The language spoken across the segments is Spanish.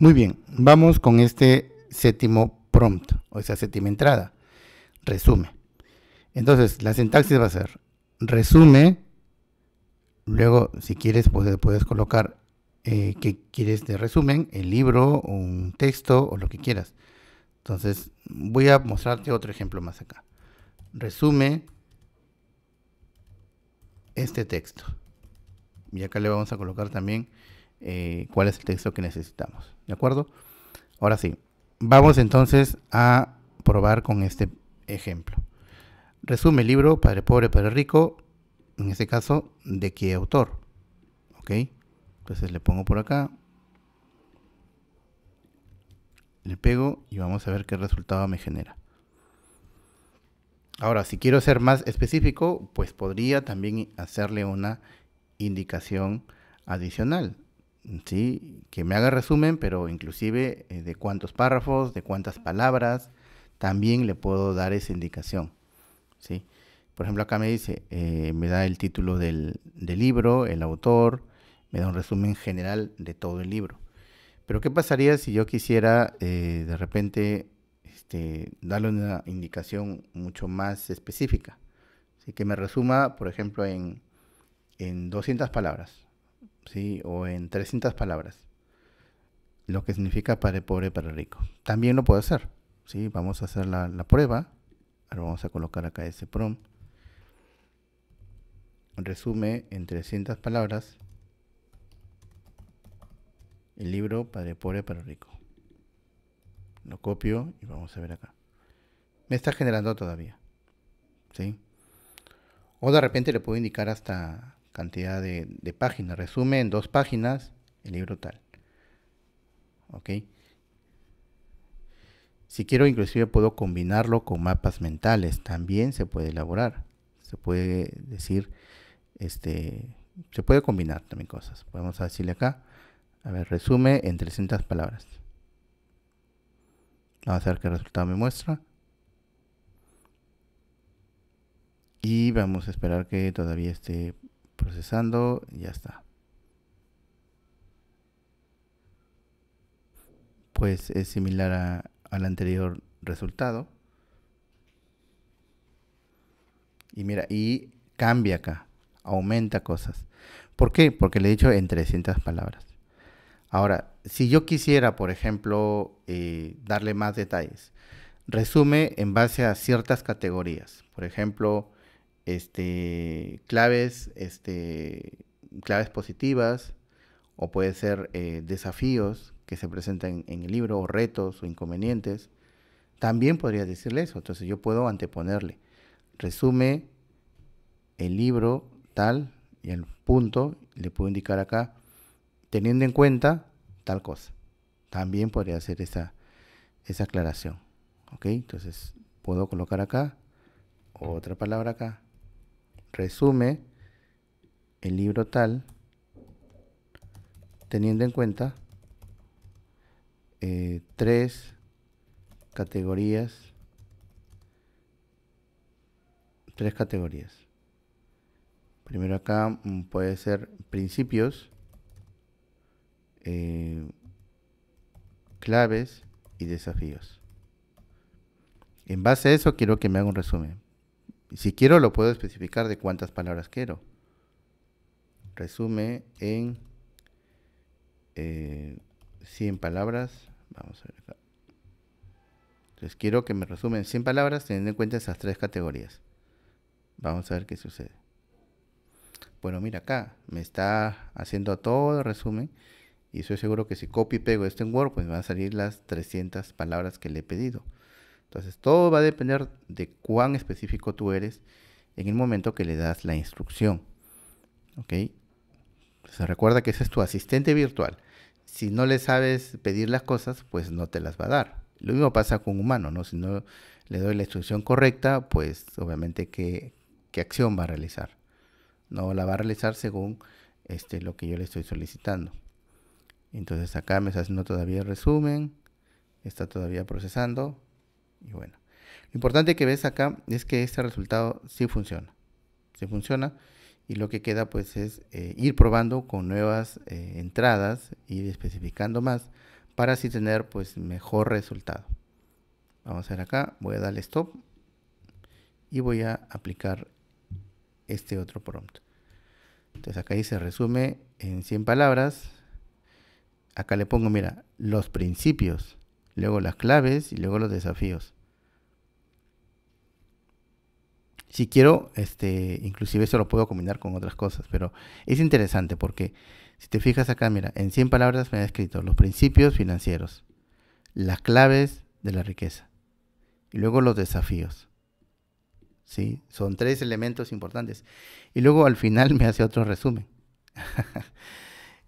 Muy bien, vamos con este séptimo prompt, o esa séptima entrada. Resume. Entonces, la sintaxis va a ser resume, luego si quieres pues, puedes colocar eh, qué quieres de resumen, el libro, un texto o lo que quieras. Entonces, voy a mostrarte otro ejemplo más acá. Resume este texto. Y acá le vamos a colocar también eh, cuál es el texto que necesitamos. ¿De acuerdo? Ahora sí, vamos entonces a probar con este ejemplo. Resume el libro Padre Pobre, Padre Rico, en este caso, ¿de qué autor? ¿Ok? Entonces le pongo por acá. Le pego y vamos a ver qué resultado me genera. Ahora, si quiero ser más específico, pues podría también hacerle una indicación adicional. ¿sí? Que me haga resumen, pero inclusive eh, de cuántos párrafos, de cuántas palabras, también le puedo dar esa indicación, Por ejemplo, acá me dice, eh, me da el título del, libro, el autor, me da un resumen general de todo el libro. Pero, ¿qué pasaría si yo quisiera eh, de repente este, darle una indicación mucho más específica? que me resuma, por ejemplo, en 200 palabras, o en 300 palabras, lo que significa padre pobre, para rico. También lo puedo hacer. ¿sí? Vamos a hacer la, prueba. Ahora vamos a colocar acá ese prompt. Resume en 300 palabras el libro padre pobre, para rico. Lo copio y vamos a ver acá. Me está generando todavía. ¿Sí? O de repente le puedo indicar hasta cantidad de, páginas. Resume en dos páginas el libro tal. ¿Ok? Si quiero, inclusive puedo combinarlo con mapas mentales. También se puede elaborar. Se puede decir, este, se puede combinar también cosas. Podemos decirle acá, a ver, resume en 300 palabras. Vamos a ver qué resultado me muestra. Y vamos a esperar que todavía esté Procesando, ya está. Pues es similar al anterior resultado. Y mira, y cambia acá, aumenta cosas. ¿Por qué? Porque le he dicho en 300 palabras. Ahora, si yo quisiera, por ejemplo, eh, darle más detalles, resume en base a ciertas categorías. Por ejemplo, este, claves, este, claves positivas o puede ser eh, desafíos que se presentan en el libro o retos o inconvenientes. También podría decirle eso, entonces yo puedo anteponerle. Resume el libro tal y el punto, le puedo indicar acá, teniendo en cuenta tal cosa. También podría hacer esa, esa aclaración. ¿Ok? Entonces puedo colocar acá otra palabra acá resume el libro tal teniendo en cuenta eh, tres categorías tres categorías primero acá mm, puede ser principios eh, claves y desafíos en base a eso quiero que me haga un resumen si quiero, lo puedo especificar de cuántas palabras quiero. Resume en 100 eh, palabras. Vamos a ver acá. Entonces quiero que me resumen 100 palabras teniendo en cuenta esas tres categorías. Vamos a ver qué sucede. Bueno, mira acá, me está haciendo todo el resumen y estoy seguro que si copio y pego esto en Word, pues me van a salir las 300 palabras que le he pedido. Entonces, todo va a depender de cuán específico tú eres en el momento que le das la instrucción. ¿Ok? se recuerda que ese es tu asistente virtual. Si no le sabes pedir las cosas, pues no te las va a dar. Lo mismo pasa con un humano, ¿no? Si no le doy la instrucción correcta, pues obviamente qué, acción va a realizar. No la va a realizar según este, lo que yo le estoy solicitando. Entonces acá me está haciendo todavía resumen, está todavía procesando. Y bueno, lo importante que ves acá es que este resultado sí funciona. Sí funciona y lo que queda pues es eh, ir probando con nuevas eh, entradas, ir especificando más para así tener pues mejor resultado. Vamos a ver acá, voy a darle stop y voy a aplicar este otro prompt. Entonces acá se resume en 100 palabras. Acá le pongo, mira, los principios luego las claves y luego los desafíos. Si quiero, este, inclusive eso lo puedo combinar con otras cosas, pero es interesante porque si te fijas acá, mira, en 100 palabras me ha escrito los principios financieros, las claves de la riqueza y luego los desafíos. ¿Sí? Son tres elementos importantes. Y luego al final me hace otro resumen.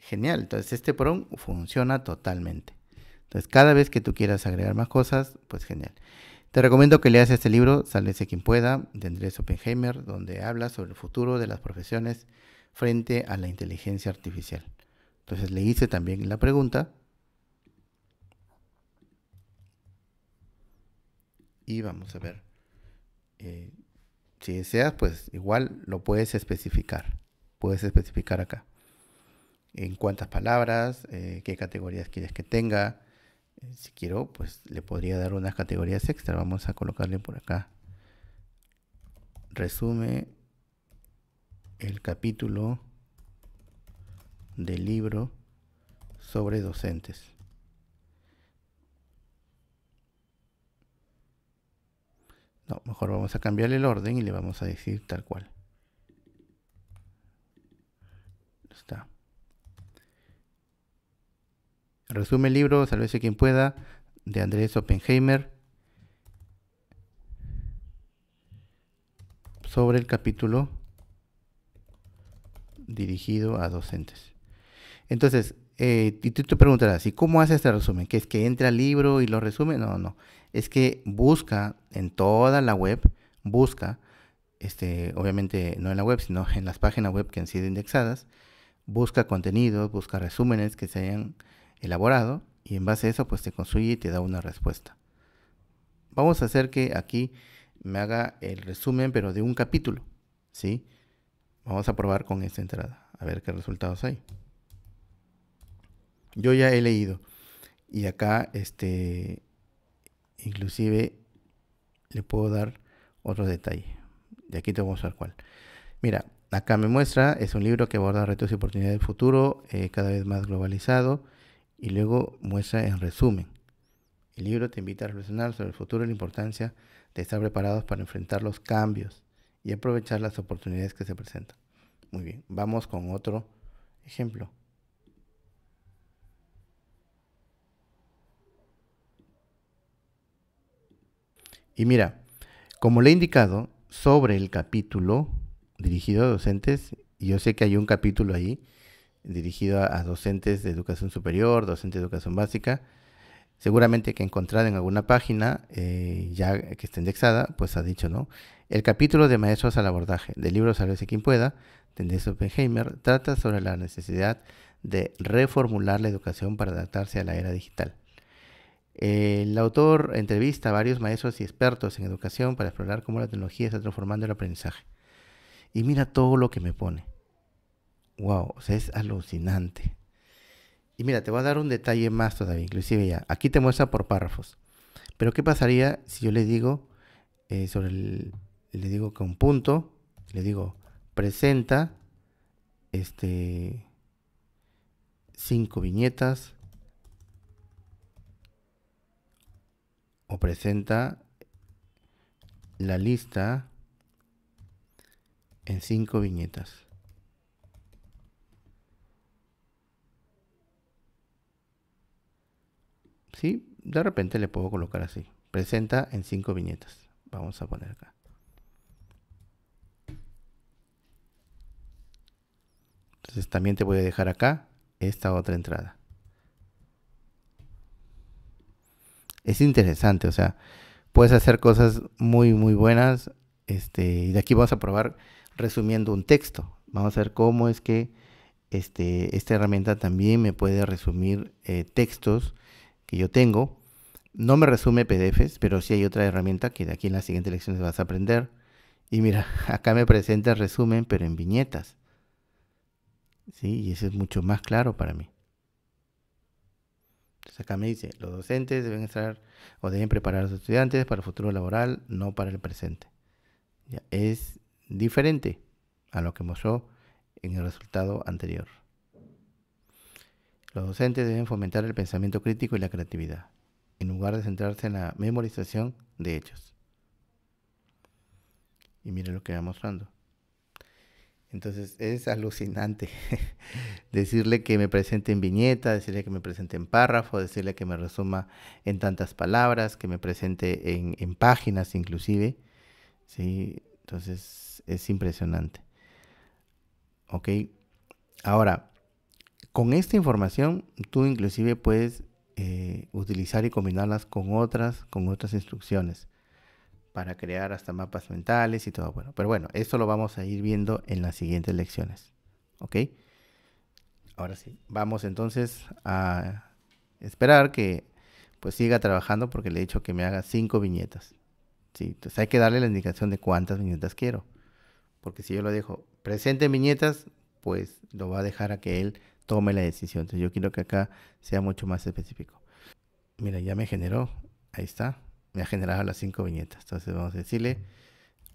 Genial, entonces este PROM funciona totalmente. Entonces, cada vez que tú quieras agregar más cosas, pues genial. Te recomiendo que leas este libro, Sálvese quien pueda, de Andrés Oppenheimer, donde habla sobre el futuro de las profesiones frente a la inteligencia artificial. Entonces le hice también la pregunta. Y vamos a ver. Eh, si deseas, pues igual lo puedes especificar. Puedes especificar acá. En cuántas palabras, eh, qué categorías quieres que tenga, eh, si quiero, pues le podría dar unas categorías extra. Vamos a colocarle por acá. Resume el capítulo del libro sobre docentes. No, mejor vamos a cambiar el orden y le vamos a decir tal cual. Está. Resume el libro, Salvese quien pueda, de Andrés Oppenheimer, sobre el capítulo dirigido a docentes. Entonces, eh, y tú te preguntarás, ¿y cómo hace este resumen? ¿Que es que entra al libro y lo resume? No, no. Es que busca en toda la web, busca, este, obviamente no en la web, sino en las páginas web que han sido indexadas, busca contenidos, busca resúmenes que se hayan elaborado y en base a eso pues te construye y te da una respuesta. Vamos a hacer que aquí me haga el resumen pero de un capítulo, ¿sí? Vamos a probar con esta entrada, a ver qué resultados hay. Yo ya he leído y acá este inclusive le puedo dar otro detalle. De aquí te vamos a ver cuál. Mira, acá me muestra, es un libro que aborda retos y oportunidades del futuro, eh, cada vez más globalizado y luego muestra en resumen. El libro te invita a reflexionar sobre el futuro y la importancia de estar preparados para enfrentar los cambios y aprovechar las oportunidades que se presentan. Muy bien, vamos con otro ejemplo. Y mira, como le he indicado sobre el capítulo dirigido a docentes, yo sé que hay un capítulo ahí dirigido a, docentes de educación superior, docentes de educación básica, seguramente que encontrar en alguna página eh, ya que está indexada, pues ha dicho, ¿no? El capítulo de Maestros al abordaje del libro si quien pueda, de Oppenheimer, trata sobre la necesidad de reformular la educación para adaptarse a la era digital. El autor entrevista a varios maestros y expertos en educación para explorar cómo la tecnología está transformando el aprendizaje. Y mira todo lo que me pone wow, es alucinante. Y mira, te voy a dar un detalle más todavía, inclusive ya. Aquí te muestra por párrafos. Pero ¿qué pasaría si yo le digo eh, sobre el, le digo que un punto, le digo presenta este cinco viñetas o presenta la lista en cinco viñetas. y De repente le puedo colocar así. Presenta en cinco viñetas. Vamos a poner acá. Entonces también te voy a dejar acá esta otra entrada. Es interesante, o sea, puedes hacer cosas muy, muy buenas. Este, y de aquí vamos a probar resumiendo un texto. Vamos a ver cómo es que este, esta herramienta también me puede resumir eh, textos yo tengo. No me resume PDFs, pero sí hay otra herramienta que de aquí en las siguientes lecciones vas a aprender. Y mira, acá me presenta el resumen, pero en viñetas. Sí, y eso es mucho más claro para mí. Entonces acá me dice, los docentes deben estar o deben preparar a los estudiantes para el futuro laboral, no para el presente. es diferente a lo que mostró en el resultado anterior. Los docentes deben fomentar el pensamiento crítico y la creatividad, en lugar de centrarse en la memorización de hechos. Y mire lo que va mostrando. Entonces es alucinante decirle que me presente en viñeta, decirle que me presente en párrafo, decirle que me resuma en tantas palabras, que me presente en, páginas inclusive. ¿Sí? Entonces es impresionante. ¿Ok? Ahora, con esta información tú inclusive puedes eh, utilizar y combinarlas con otras, con otras instrucciones para crear hasta mapas mentales y todo. Bueno, pero bueno, esto lo vamos a ir viendo en las siguientes lecciones. ¿Ok? Ahora sí, vamos entonces a esperar que pues siga trabajando porque le he dicho que me haga cinco viñetas. Sí, entonces hay que darle la indicación de cuántas viñetas quiero. Porque si yo lo dejo presente viñetas, pues lo va a dejar a que él tome la decisión. Entonces yo quiero que acá sea mucho más específico. Mira, ya me generó, ahí está, me ha generado las cinco viñetas. Entonces vamos a decirle,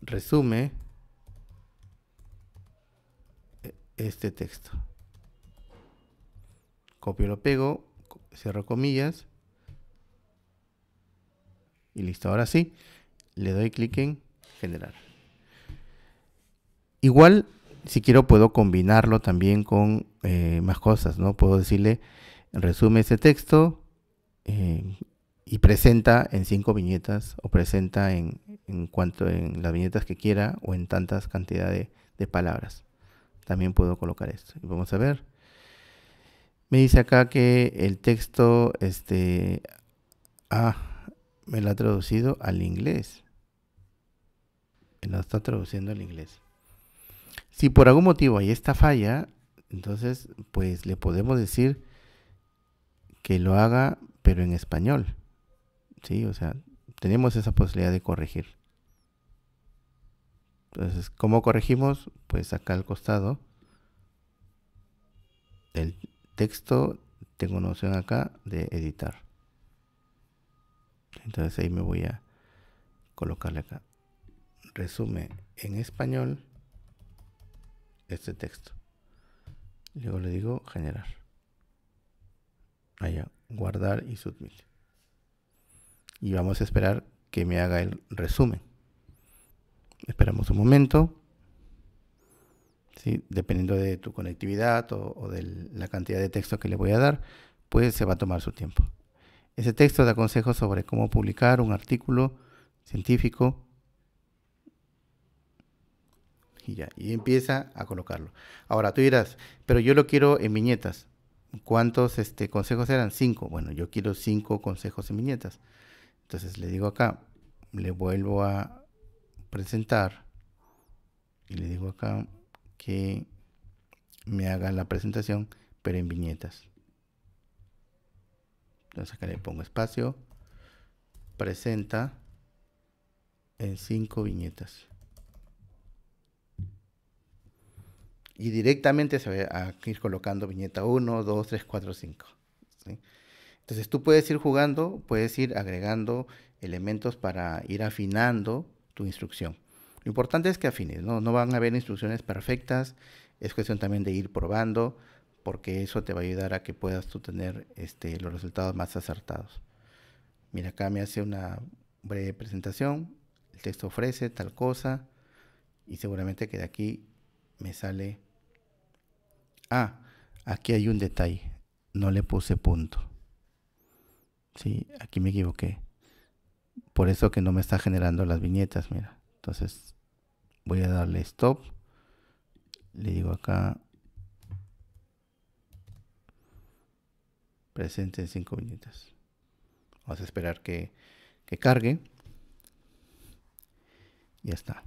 resume eh, este texto. Copio, lo pego, cierro comillas. Y listo, ahora sí, le doy clic en generar. Igual si quiero puedo combinarlo también con eh, más cosas, ¿no? Puedo decirle, resume ese texto eh, y presenta en cinco viñetas o presenta en, cuanto en las viñetas que quiera o en tantas cantidades de, palabras. También puedo colocar esto. vamos a ver. Me dice acá que el texto, este, ah, me lo ha traducido al inglés. Me lo está traduciendo al inglés. Si por algún motivo hay esta falla, entonces pues le podemos decir que lo haga pero en español. Sí, o sea, tenemos esa posibilidad de corregir. Entonces, ¿cómo corregimos? Pues acá al costado El texto tengo una opción acá de editar. Entonces ahí me voy a colocarle acá. Resume en español este texto. Luego le digo generar. Allá, guardar y submit. Y vamos a esperar que me haga el resumen. Esperamos un momento. ¿sí? Dependiendo de tu conectividad o, o de la cantidad de texto que le voy a dar, pues se va a tomar su tiempo. Ese texto da consejos sobre cómo publicar un artículo científico y ya, y empieza a colocarlo. Ahora tú dirás, pero yo lo quiero en viñetas. ¿Cuántos este, consejos eran? Cinco. Bueno, yo quiero cinco consejos en viñetas. Entonces le digo acá, le vuelvo a presentar y le digo acá que me haga la presentación, pero en viñetas. Entonces acá le pongo espacio, presenta en cinco viñetas. y directamente se va a ir colocando viñeta 1, 2, 3, 4, 5. Entonces tú puedes ir jugando, puedes ir agregando elementos para ir afinando tu instrucción. Lo importante es que afines, ¿no? no van a haber instrucciones perfectas, es cuestión también de ir probando, porque eso te va a ayudar a que puedas tú tener este, los resultados más acertados. Mira, acá me hace una breve presentación, el texto ofrece tal cosa, y seguramente que de aquí me sale... Ah, aquí hay un detalle. No le puse punto. Sí, aquí me equivoqué. Por eso que no me está generando las viñetas, mira. Entonces voy a darle stop. Le digo acá. Presente en cinco viñetas. Vamos a esperar que, que cargue. Ya está.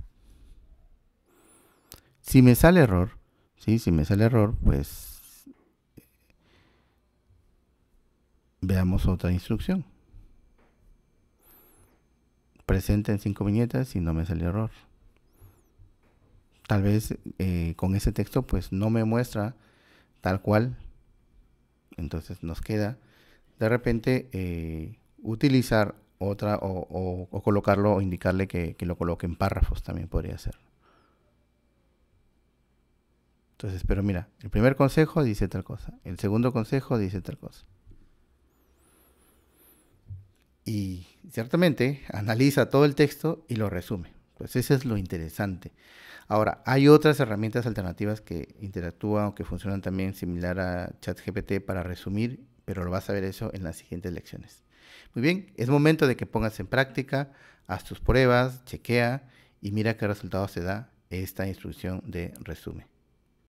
Si me sale error, ¿sí? si me sale error, pues veamos otra instrucción. Presenta en cinco viñetas y no me sale error. Tal vez eh, con ese texto pues no me muestra tal cual. Entonces nos queda de repente eh, utilizar otra o, colocarlo o indicarle que, que lo coloque en párrafos también podría ser pero mira, el primer consejo dice tal cosa, el segundo consejo dice tal cosa. Y ciertamente analiza todo el texto y lo resume. Pues eso es lo interesante. Ahora, hay otras herramientas alternativas que interactúan o que funcionan también similar a ChatGPT para resumir, pero lo vas a ver eso en las siguientes lecciones. Muy bien, es momento de que pongas en práctica, haz tus pruebas, chequea y mira qué resultado se da esta instrucción de resumen.